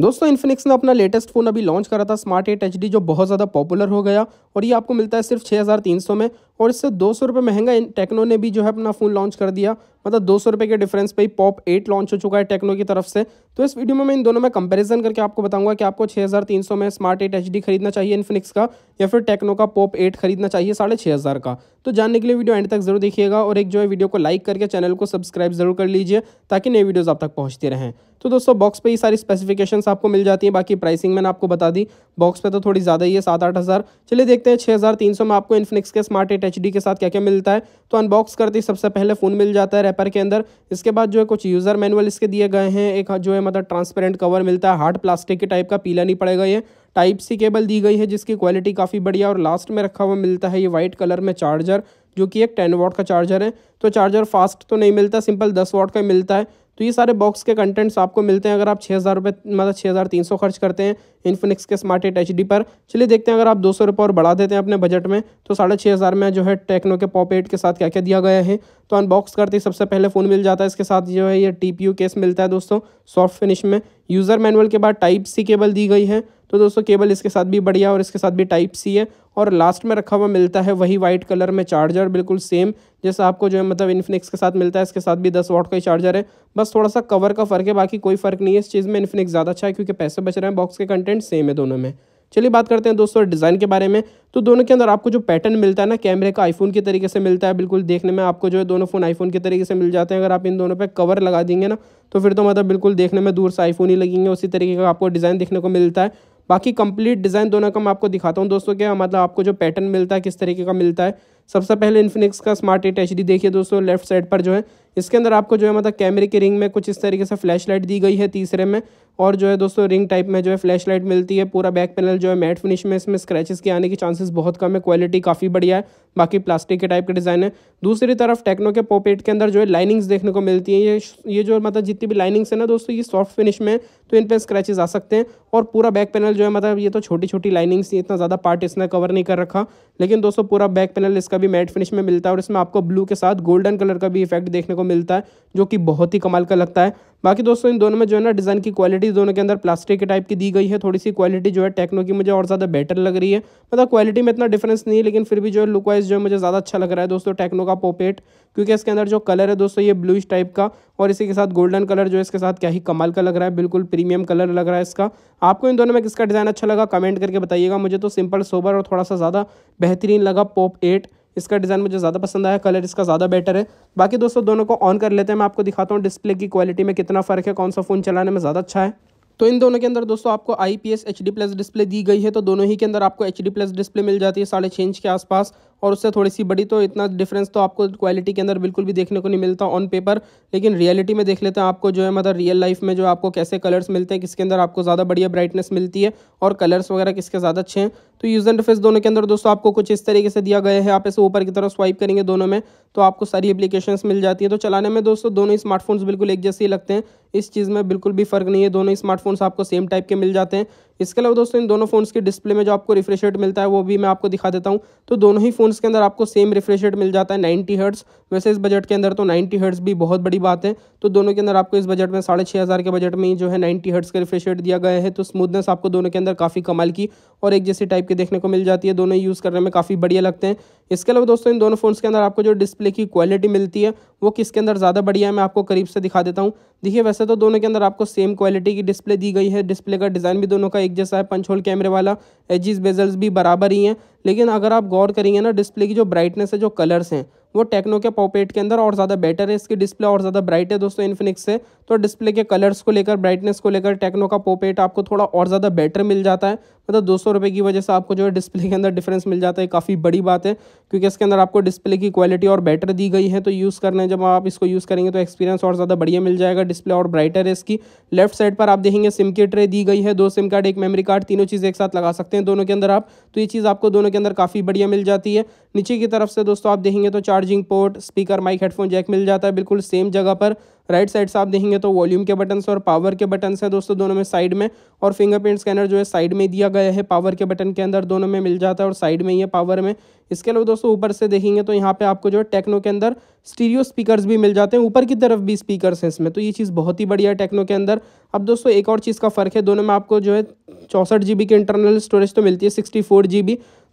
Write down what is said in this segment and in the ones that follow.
दोस्तों इन्फिनिक्स ने अपना लेटेस्ट फ़ोन अभी लॉन्च करा था स्मार्ट एट एच जो बहुत ज़्यादा पॉपुलर हो गया और ये आपको मिलता है सिर्फ 6300 में और इससे दो सौ महंगा टेक्नो ने भी जो है अपना फ़ोन लॉन्च कर दिया मतलब दो सौ के डिफरेंस पे ही पॉप एट लॉन्च हो चुका है टेक्नो की तरफ से तो इस वीडियो में मैं इन दोनों में कंपैरिजन करके आपको बताऊंगा कि आपको 6300 में स्मार्ट एट एच खरीदना चाहिए इन्फिनिक्स का या फिर टेक्नो का पॉप एट खरीदना चाहिए साढ़े छः हज़ार का तो जानने के लिए वीडियो एंड तक जरूर देखिएगा और एक जो है वीडियो को लाइक करके चैनल को सब्सक्राइब जरूर कर लीजिए ताकि नई वीडियोज़ आप तक पहुँचती रहें तो दोस्तों बॉक्स पर ही सारी स्पेसिफिकेशन आपको मिल जाती हैं बाकी प्राइसिंग मैंने आपको बता दी बॉक्स पर तो थोड़ी ज़्यादा ही है सात आठ हज़ार चलिए देखते हैं छः हज़ार तीन सौ में आपको इन्फिनिक्स के स्मार्ट एट एच के साथ क्या क्या मिलता है तो अनबॉक्स करते ही सबसे पहले फ़ोन मिल जाता है रैपर के अंदर इसके बाद जो है कुछ यूज़र मैनुअल इसके दिए गए हैं एक जो है मतलब ट्रांसपेरेंट कवर मिलता है हार्ड प्लास्टिक के टाइप का पीला नहीं पड़ेगा ये टाइप सी केबल दी गई है जिसकी क्वालिटी काफ़ी बढ़िया और लास्ट में रखा हुआ मिलता है ये वाइट कलर में चार्जर जो कि एक टेन वॉट का चार्जर है तो चार्जर फास्ट तो नहीं मिलता सिंपल दस वॉट का मिलता है तो ये सारे बॉक्स के कंटेंट्स आपको मिलते हैं अगर आप छः हज़ार रुपये मतलब छः हज़ार तीन सौ खर्च करते हैं इन्फिनिक्स के स्मार्ट एट एच पर चलिए देखते हैं अगर आप दो सौ और बढ़ा देते हैं अपने बजट में तो साढ़े छः हज़ार में जो है टेक्नो के पॉप एट के साथ क्या क्या दिया गया है तो अनबॉक्स करते ही सबसे पहले फ़ोन मिल जाता है इसके साथ जो है ये टी केस मिलता है दोस्तों सॉफ्ट फिनिश में यूज़र मैनुअल के बाद टाइप सी केबल दी गई है तो दोस्तों केबल इसके साथ भी बढ़िया और इसके साथ भी टाइप सी है और लास्ट में रखा हुआ मिलता है वही वाइट कलर में चार्जर बिल्कुल सेम जैसा आपको जो है मतलब इन्फिनिक्स के साथ मिलता है इसके साथ भी दस वॉट का ही चार्जर है बस थोड़ा सा कवर का फ़र्क है बाकी कोई फ़र्क नहीं है इस चीज़ में इन्फिनिक्स ज़्यादा अच्छा है क्योंकि पैसे बच रहे हैं बॉक्स के कंटेंट कंटेंट सेम है दोनों में चलिए बात करते हैं दोस्तों डिज़ाइन के बारे में तो दोनों के अंदर आपको जो पैटर्न मिलता है ना कैमरे का आईफोन के तरीके से मिलता है बिल्कुल देखने में आपको जो है दोनों फ़ोन आईफोन के तरीके से मिल जाते हैं अगर आप इन दोनों पे कवर लगा देंगे ना तो फिर तो मतलब बिल्कुल देखने में दूर से आईफोन ही लगेंगे उसी तरीके का आपको डिज़ाइन देखने को मिलता है बाकी कंप्लीट डिज़ाइन दोनों का मैं आपको दिखाता हूँ दोस्तों क्या मतलब आपको जो पैटर्न मिलता है किस तरीके का मिलता है सबसे पहले इन्फिनिक्स का स्मार्ट एट एच देखिए दोस्तों लेफ्ट साइड पर जो है इसके अंदर आपको जो है मतलब कैमरे की रिंग में कुछ इस तरीके से फ्लैश लाइट दी गई है तीसरे में और जो है दोस्तों रिंग टाइप में जो है फ्लैश लाइट मिलती है पूरा बैक पैनल जो है मैट फिनिश में इसमें स्क्रैचेस के आने के चांसेस बहुत कम है क्वालिटी काफ़ी बढ़िया है बाकी प्लास्टिक के टाइप के डिज़ाइन है दूसरी तरफ टेक्नो के पोपेट के अंदर जो है लाइनिंग्स देखने को मिलती हैं ये ये जो मतलब जितनी भी लाइनिंग्स है ना दोस्तों ये सॉफ्ट फिनिश में तो इन पर स्क्रैचेज आ सकते हैं और पूरा बैक पैनल जो है मतलब ये तो छोटी छोटी लाइनिंग्स इतना ज़्यादा पार्ट इसने कवर नहीं कर रखा लेकिन दोस्तों पूरा बैक पैनल इसका भी मैट फिनिश में मिलता है और इसमें आपको ब्लू के साथ गोल्डन कलर का भी इफेक्ट देखने को को मिलता है जो कि बहुत ही कमाल का लगता है बाकी दोस्तों इन दोनों में जो है ना डिज़ाइन की क्वालिटी दोनों के अंदर प्लास्टिक के टाइप की दी गई है थोड़ी सी क्वालिटी जो है टेक्नो की मुझे और ज़्यादा बेटर लग रही है मतलब क्वालिटी में इतना डिफरेंस नहीं है लेकिन फिर भी जो है लुक वाइज जो है मुझे ज़्यादा अच्छा लग रहा है दोस्तों टेक्नो का पोपेट क्योंकि इसके अंदर जो कलर है दोस्तों ये ब्लूइश टाइप का और इसी के साथ गोल्डन कलर जो है इसके साथ क्या ही कमाल का लग रहा है बिल्कुल प्रीमियम कलर लग रहा है इसका आपको इन दोनों में किसका डिज़ाइन अच्छा लगा कमेंट करके बताइएगा मुझे तो सिंपल सोबर और थोड़ा सा ज़्यादा बेहतरीन लगा पॉप एट इसका डिज़ाइन मुझे ज़्यादा पसंद आया कलर इसका ज़्यादा बेटर है बाकी दोस्तों दोनों को ऑन कर लेते हैं मैं आपको दिखाता हूँ डिस्प्ले की क्वालिटी में कितना फ़र्क है कौन सा फ़ोन चलाने में ज़्यादा अच्छा है तो इन दोनों के अंदर दोस्तों आपको I P S H D plus display दी गई है तो दोनों ही के अंदर आपको एच डी प्लस डिस्प्ले मिल जाती है साढ़े छः इंच के आसपास और उससे थोड़ी सी बड़ी तो इतना डिफरेंस तो आपको क्वालिटी के अंदर बिल्कुल भी देखने को नहीं मिलता ऑन पेपर लेकिन रियलिटी में देख लेते हैं आपको जो है मतलब रियल लाइफ में जो आपको कैसे कलर्स मिलते हैं किसके अंदर आपको ज़्यादा बढ़िया ब्राइटनेस मिलती है और कलर्स वगैरह किसके ज़्यादा अच्छे हैं तो एंड फेस दोनों के अंदर दोस्तों आपको कुछ इस तरीके से दिया गया है आप इसे ऊपर की तरफ स्वाइप करेंगे दोनों में तो आपको सारी एप्लीकेशन मिल जाती है तो चलाने में दोस्तों दोनों स्मार्टफोन्स बिल्कुल एक जैसे ही लगते हैं इस चीज़ में बिल्कुल भी फ़र्क नहीं है दोनों स्मार्टफोन्स आपको सेम टाइप के मिल जाते हैं इसके अलावा दोस्तों इन दोनों फोन्स के डिस्प्ले में जो आपको रिफ्रेश रेट मिलता है वो भी मैं आपको दिखा देता हूँ तो दोनों ही फोन्स के अंदर आपको सेम रिफ्रेश रेट मिल जाता है नाइन्टी हर्ट्स वैसे इस बजट के अंदर तो नाइन्टी हर्ट्स भी बहुत बड़ी बात है तो दोनों के अंदर आपको इस बजट में साढ़े छः हज़ार के बजट में जो है नाइन्टी हर्ट्स का रिफ्रेश रेट दिया गया है तो स्मूथनेस आपको दोनों के अंदर काफ़ी कमाल की और एक जैसी टाइप के देखने को मिल जाती है दोनों यूज़ करने में काफ़ी बढ़िया लगते हैं इसके अलावा दोस्तों इन दोनों फ़ोन्स के अंदर आपको जो डिस्प्ले की क्वालिटी मिलती है वो किसके अंदर ज़्यादा बढ़िया है मैं आपको करीब से दिखा देता हूँ देखिए वैसे तो दोनों के अंदर आपको सेम क्वालिटी की डिस्प्ले दी गई है डिस्प्ले का डिज़ाइन भी दोनों का एक जैसा है पंच होल कैमरे वाला एजिस बेजल्स भी बराबर ही हैं लेकिन अगर आप गौर करेंगे ना डिस्प्ले की जो ब्राइटनेस है जो कलर्स हैं वो टेक्नो के पॉपेट के अंदर और ज़्यादा बेटर है इसकी डिस्प्ले और ज़्यादा ब्राइट है दोस्तों इन्फिनिक्स से तो डिस्प्ले के कलर्स को लेकर ब्राइटनेस को लेकर टेक्नो का पोपेट आपको थोड़ा और ज़्यादा बेटर मिल जाता है मतलब दो सौ की वजह से आपको जो है डिस्प्ले के अंदर डिफरेंस मिल जाता है काफ़ी बड़ी बात है क्योंकि इसके अंदर आपको डिस्प्ले की क्वालिटी और बेटर दी गई है तो यूज़ करने जब आप इसको यूज़ करेंगे तो एक्सपीरियंस और ज़्यादा बढ़िया मिल जाएगा डिस्प्ले और ब्राइटर है इसकी लेफ्ट साइड पर आप देखेंगे सिम की ट्रे दी गई है दो सिम कार्ड एक मेमरी कार्ड तीनों चीज़ एक साथ लगा सकते हैं दोनों के अंदर आप तो ये चीज़ आपको दोनों के अंदर काफ़ी बढ़िया मिल जाती है नीचे की तरफ से दोस्तों आप देखेंगे तो charging port speaker mic headphone jack मिल जाता है बिल्कुल सेम जगह पर राइट साइड से आप देखेंगे तो वॉल्यूम के बटन और पावर के बटन हैं दोस्तों दोनों में साइड में और फिंगरप्रिंट स्कैनर जो है साइड में दिया गया है पावर के बटन के अंदर दोनों में मिल जाता है और साइड में ही है पावर में इसके अलावा दोस्तों ऊपर से देखेंगे तो यहाँ पे आपको जो है टेक्नो के अंदर स्टीरियो स्पीकर्स भी मिल जाते हैं ऊपर की तरफ भी स्पीकर्स हैं इसमें तो ये चीज़ बहुत ही बढ़िया है टेक्नो के अंदर अब दोस्तों एक और चीज़ का फ़र्क है दोनों में आपको जो है चौंसठ जी के इंटरनल स्टोरेज तो मिलती है सिक्सटी फोर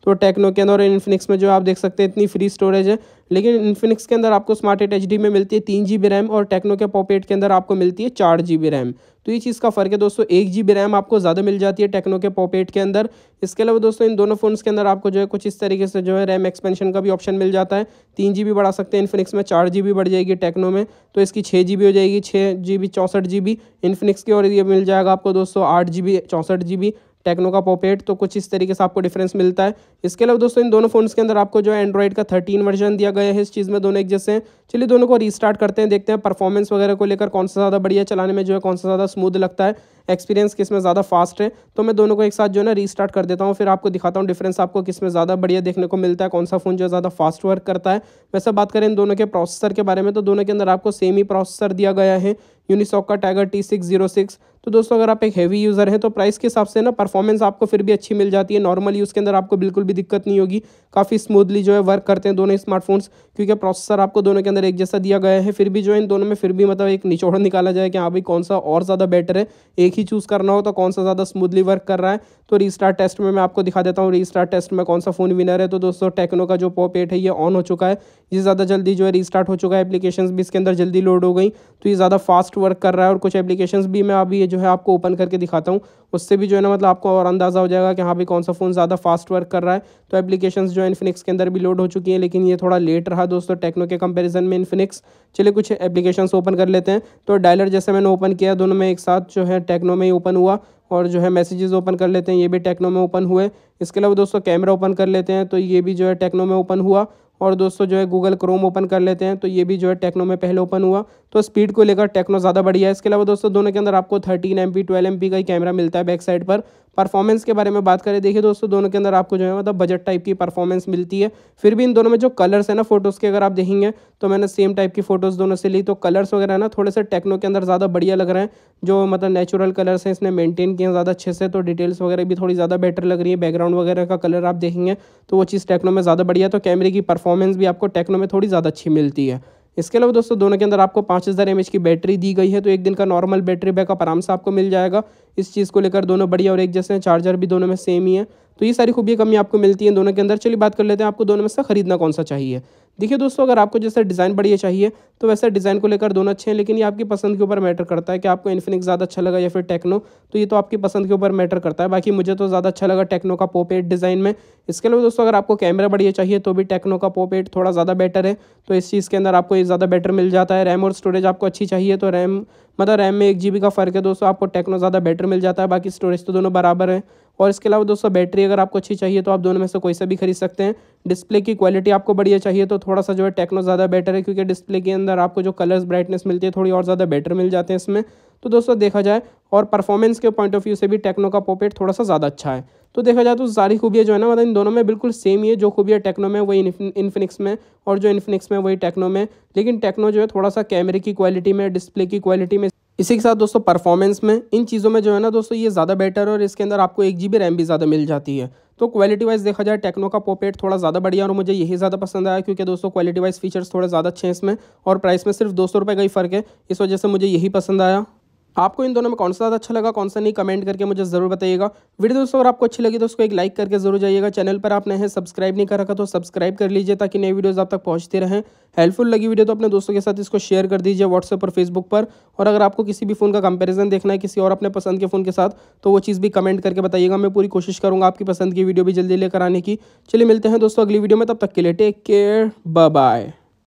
तो टेक्नो के अंदर और इन्फिनिक्स में जो आप देख सकते हैं इतनी फ्री स्टोरेज है लेकिन इन्फिनिक्स के अंदर आपको स्मार्ट एट एच में मिलती है तीन जी रैम और टेक्नो के पॉपेट के अंदर आपको मिलती है चार जी रैम तो ये चीज़ का फ़र्क है दोस्तों एक जी रैम आपको ज़्यादा मिल जाती है टेक्नो के पॉपेट के अंदर इसके अलावा दोस्तों इन दोनों फ़ोन्स के अंदर आपको जो है कुछ इस तरीके से जो है रैम एक्सपेंशन का भी ऑप्शन मिल जाता है तीन जी बढ़ा सकते हैं इन्फिनिक्स में चार जी बढ़ जाएगी टेक्नो में तो इसकी छः जी हो जाएगी छः जी बी चौंसठ जी बी इन्फिनिक्स की और ये मिल जाएगा आपको दोस्तों आठ जी बी चौंसठ जी बी टेक्नो का पॉपेट तो कुछ इस तरीके से आपको डिफरेंस मिलता है इसके अलावा दोस्तों इन दोनों फोन्स के अंदर आपको जो है एंड्रॉइड का थर्टीन वर्जन दिया गया है इस चीज़ में दोनों एक जैसे हैं चलिए दोनों को रीस्टार्ट करते हैं देखते हैं परफॉर्मेंस वगैरह को लेकर कौन सा ज़्यादा बढ़िया चलाने में जो है कौन सा ज़्यादा स्मूद लगता है एक्सपीरियंस किस में ज़्यादा फास्ट है तो मैं दोनों को एक साथ जो है ना रीस्टार्ट कर देता हूँ फिर आपको दिखाता हूँ डिफरेंस आपको किस में ज़्यादा बढ़िया देखने को मिलता है कौन सा फ़ोन जो है ज़्यादा फास्ट वर्क करता है वैसे बात करें इन दोनों के प्रोसेसर के बारे में तो दोनों के अंदर आपको सेम ही प्रोसेसर दिया गया है यूनिसॉक का Tiger T six zero six तो दोस्तों अगर आप एक हैवी यूज़र हैं तो प्राइस के हिसाब से ना परफॉर्मेंस आपको फिर भी अच्छी मिल जाती है नॉर्मल यूज़ के अंदर आपको बिल्कुल भी दिक्कत नहीं होगी काफ़ी स्मूथली जो है वर्क करते हैं दोनों स्मार्टफोन्स क्योंकि प्रोसेसर आपको दोनों के अंदर एक जैसा दिया गया है फिर भी जो है इन दोनों में फिर भी मतलब एक निचोड़ निकाला जाए कि हाँ भाई कौन सा और ज़्यादा बेटर है एक ही चूज़ करना हो तो कौन सा ज़्यादा स्मूथली वर्क कर रहा है तो रीस्टार्ट टेस्ट में मैं आपको दिखा देता हूँ रीस्टार्ट टेस्ट में कौन सा फ़ोन विनर है तो दोस्तों टेक्नो का जो पॉप एट है ये ऑन हो चुका है ये ज़्यादा जल्दी जो है रीस्टार्ट हो चुका है एप्लीकेशन भी इसके अंदर जल्दी लोड हो गई तो ये ज़्यादा फास्ट वर्क कर रहा है और कुछ एप्लीकेशन भी मैं अभी जो है आपको ओपन करके दिखाता हूँ उससे भी जो है ना मतलब आपको और अंदाज़ा हो जाएगा कि हाँ भी कौन सा फ़ोन ज़्यादा फास्ट वर्क कर रहा है तो एप्लीकेशन जो है इन्फिनिक्स के अंदर भी लोड हो चुकी हैं लेकिन ये थोड़ा लेट रहा दोस्तों टेक्नो के कंपेरिजन में इन्फिनिक्स चलिए कुछ एप्लीकेशन ओपन कर लेते हैं तो डायलर जैसे मैंने ओपन किया दोनों में एक साथ जो है टेक्नो में ही ओपन हुआ और जो है मैसेजेस ओपन कर लेते हैं ये भी टेक्नो में ओपन हुए इसके अलावा दोस्तों कैमरा ओपन कर लेते हैं तो ये भी जो है टेक्नो में ओपन हुआ और दोस्तों जो है गूगल क्रोम ओपन कर लेते हैं तो ये भी जो है टेक्नो में पहले ओपन हुआ तो स्पीड को लेकर टेक्नो ज़्यादा बढ़िया है इसके अलावा दोस्तों दोनों के अंदर आपको thirteen M P twelve M P का ही कैमरा मिलता है बैक साइड पर परफॉर्मेंस के बारे में बात करें देखिए दोस्तों दोनों के अंदर आपको जो है मतलब बजट टाइप की परफॉर्मेंस मिलती है फिर भी इन दोनों में जो कलर्स है ना फोटोज़ के अगर आप देखेंगे तो मैंने सेम टाइप की फोटोज़ दोनों से ली तो कलर्स वगैरह ना थोड़े से टेक्नो के अंदर ज़्यादा बढ़िया लग रहे हैं जो मतलब नेचुरल कलर्स हैं इसने मेंटेन किए हैं ज़्यादा अच्छे से तो डिटेल्स वगैरह भी थोड़ी ज़्यादा बेटर लग रही है बैकग्राउंड वगैरह का कलर आप देखेंगे तो वो चीज़ टेक्नो में ज़्यादा बढ़िया तो कैमरे की परफॉर्मेंस भी आपको टेक्नो में थोड़ी ज़्यादा अच्छी मिलती है इसके अलावा दोस्तों दोनों के अंदर आपको पाँच हज़ार एम की बैटरी दी गई है तो एक दिन का नॉर्मल बैटरी बैकअप आराम से आपको मिल जाएगा इस चीज़ को लेकर दोनों बढ़िया और एक जैसे हैं चार्जर भी दोनों में सेम ही है तो ये सारी खूबियाँ कमी आपको मिलती हैं दोनों के अंदर चलिए बात कर लेते हैं आपको दोनों में से खरीदना कौन सा चाहिए देखिए दोस्तों अगर आपको जैसे डिज़ाइन बढ़िया चाहिए तो वैसे डिज़ाइन को लेकर दोनों अच्छे हैं लेकिन ये आपकी पसंद के ऊपर मैटर करता है कि आपको इन्फिनिक्स ज़्यादा अच्छा लगा या फिर टेक्नो तो ये तो आपकी पसंद के ऊपर मैटर करता है बाकी मुझे तो ज़्यादा अच्छा लगा टेक्नो का पोप एट डिज़ाइन में इसके अलावा दोस्तों अगर आपको कैमरा बढ़िया चाहिए तो भी टेक्नो का पोप एट थोड़ा ज़्यादा बेटर है तो इस चीज़ के अंदर आपको ये ज़्यादा बेटर मिल जाता है रैम और स्टोरेज आपको अच्छी चाहिए तो रैम मतलब रैम में एक जी का फ़र्क है दोस्तों आपको टेक्नो ज़्यादा बेटर मिल जाता है बाकी स्टोरेज तो दोनों बराबर है और इसके अलावा दोस्तों बैटरी अगर आपको अच्छी चाहिए तो आप दोनों में से कोई सा भी खरीद सकते हैं डिस्प्ले की क्वालिटी आपको बढ़िया चाहिए तो थोड़ा सा जो है टेक्नो ज़्यादा बेटर है क्योंकि डिस्प्ले के अंदर आपको जो कलर्स ब्राइटनेस मिलती है थोड़ी और ज़्यादा बेटर मिल जाते हैं इसमें तो दोस्तों देखा जाए और परफॉर्मेंस के पॉइंट ऑफ व्यू से भी टेक्नो का पोपेट थोड़ा सा ज़्यादा अच्छा है तो देखा जाए तो सारी खूबियाँ जो है ना मतलब इन दोनों में बिल्कुल सेम ही है जो खूबियाँ टेक्नो में वही इन्फिनिक्स में और जो इन्फिनिक्स में वही टेक्नो में लेकिन टेक्नो जो है थोड़ा सा कैमरे की क्वालिटी में डिस्प्ले की क्वालिटी में इसी के साथ दोस्तों परफॉर्मेंस में इन चीज़ों में जो है ना दोस्तों ये ज़्यादा बेटर और इसके अंदर आपको एक जी बी रैम भी ज़्यादा मिल जाती है तो क्वालिटी वाइज देखा जाए टेक्नो का पोपेट थोड़ा ज़्यादा बढ़िया और मुझे यही ज़्यादा पसंद आया क्योंकि दोस्तों क्वालिटी वाइज फीचर्स थोड़े ज़्यादा अच्छे हैं इसमें और प्राइस में सिर्फ दो सौ रुपये का ही फ़र्क है इस वजह से मुझे यही पसंद आया आपको इन दोनों में कौन सा ज़्यादा अच्छा लगा कौन सा नहीं कमेंट करके मुझे ज़रूर बताइएगा वीडियो दोस्तों अगर आपको अच्छी लगी तो उसको एक लाइक करके जरूर जाइएगा चैनल पर आपने सब्सक्राइब नहीं कर रखा तो सब्सक्राइब कर लीजिए ताकि नई वीडियोज़ आप तक पहुँचते रहें हेल्पफुल लगी वीडियो तो अपने दोस्तों के साथ इसको शेयर कर दीजिए व्हाट्सएप पर फेसबुक पर और अगर आपको किसी भी फ़ोन का कंपेरिजन देखना है किसी और अपने पसंद के फ़ोन के साथ तो वो चीज़ भी कमेंट करके बताइएगा मैं पूरी कोशिश करूँगा आपकी पसंद की वीडियो भी जल्दी लेकर आने की चलिए मिलते हैं दोस्तों अगली वीडियो में तब तक के लिए टेक केयर बाय